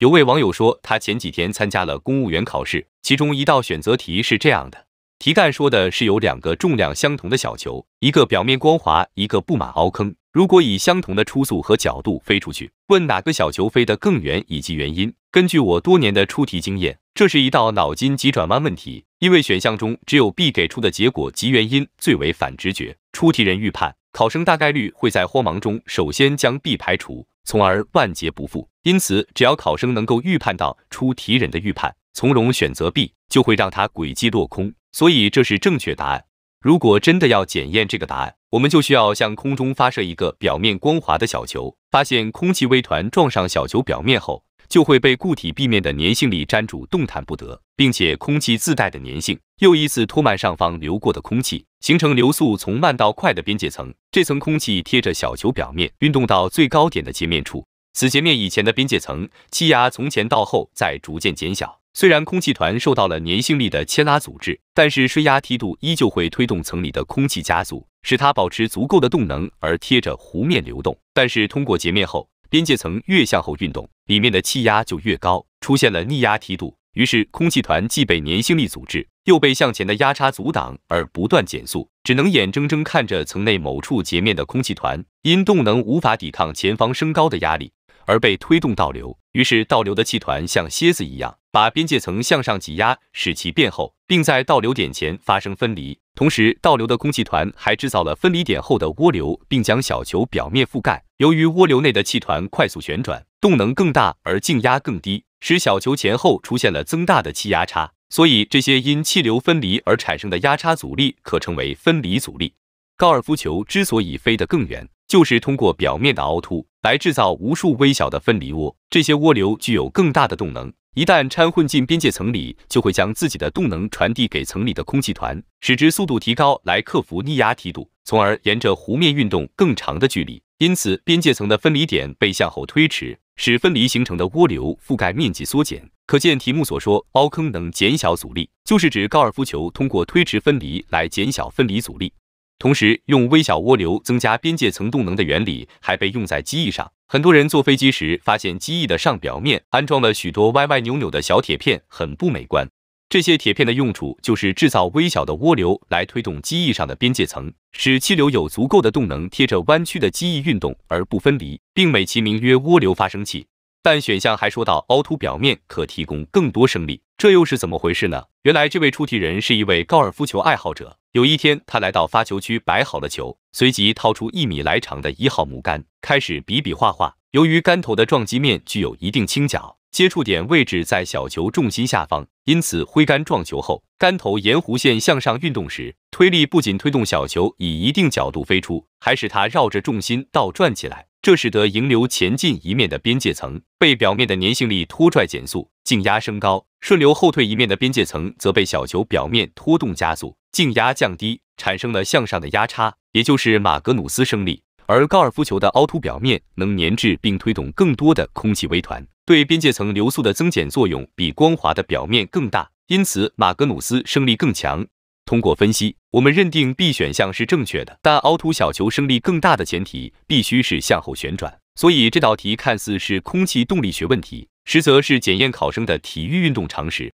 有位网友说，他前几天参加了公务员考试，其中一道选择题是这样的：题干说的是有两个重量相同的小球，一个表面光滑，一个布满凹坑，如果以相同的初速和角度飞出去，问哪个小球飞得更远以及原因。根据我多年的出题经验，这是一道脑筋急转弯问题，因为选项中只有 B 给出的结果及原因最为反直觉，出题人预判考生大概率会在慌忙中首先将 B 排除。从而万劫不复。因此，只要考生能够预判到出题人的预判，从容选择 B，就会让他诡计落空。所以，这是正确答案。如果真的要检验这个答案，我们就需要向空中发射一个表面光滑的小球，发现空气微团撞上小球表面后。就会被固体壁面的粘性力粘住，动弹不得，并且空气自带的粘性又一次拖慢上方流过的空气，形成流速从慢到快的边界层。这层空气贴着小球表面运动到最高点的截面处，此截面以前的边界层气压从前到后在逐渐减小。虽然空气团受到了粘性力的牵拉阻滞，但是水压梯度依旧会推动层里的空气加速，使它保持足够的动能而贴着弧面流动。但是通过截面后。边界层越向后运动，里面的气压就越高，出现了逆压梯度。于是，空气团既被粘性力阻止，又被向前的压差阻挡而不断减速，只能眼睁睁看着层内某处截面的空气团因动能无法抵抗前方升高的压力而被推动倒流。于是，倒流的气团像蝎子一样把边界层向上挤压，使其变厚，并在倒流点前发生分离。同时，倒流的空气团还制造了分离点后的涡流，并将小球表面覆盖。由于涡流内的气团快速旋转，动能更大，而静压更低，使小球前后出现了增大的气压差。所以，这些因气流分离而产生的压差阻力可称为分离阻力。高尔夫球之所以飞得更远，就是通过表面的凹凸来制造无数微小的分离涡，这些涡流具有更大的动能。一旦掺混进边界层里，就会将自己的动能传递给层里的空气团，使之速度提高，来克服逆压梯度，从而沿着湖面运动更长的距离。因此，边界层的分离点被向后推迟，使分离形成的涡流覆盖面积缩减。可见，题目所说凹坑能减小阻力，就是指高尔夫球通过推迟分离来减小分离阻力。同时，用微小涡流增加边界层动能的原理还被用在机翼上。很多人坐飞机时发现，机翼的上表面安装了许多歪歪扭扭的小铁片，很不美观。这些铁片的用处就是制造微小的涡流，来推动机翼上的边界层，使气流有足够的动能贴着弯曲的机翼运动而不分离，并美其名曰涡流发生器。但选项还说到凹凸表面可提供更多升力，这又是怎么回事呢？原来这位出题人是一位高尔夫球爱好者。有一天，他来到发球区，摆好了球，随即掏出一米来长的一号木杆，开始比比划划。由于杆头的撞击面具有一定倾角，接触点位置在小球重心下方，因此挥杆撞球后，杆头沿弧线向上运动时，推力不仅推动小球以一定角度飞出，还使它绕着重心倒转起来。这使得迎流前进一面的边界层被表面的粘性力拖拽减速。静压升高，顺流后退一面的边界层则被小球表面拖动加速，静压降低，产生了向上的压差，也就是马格努斯升力。而高尔夫球的凹凸表面能粘滞并推动更多的空气微团，对边界层流速的增减作用比光滑的表面更大，因此马格努斯升力更强。通过分析，我们认定 B 选项是正确的。但凹凸小球升力更大的前提必须是向后旋转，所以这道题看似是空气动力学问题。实则是检验考生的体育运动常识。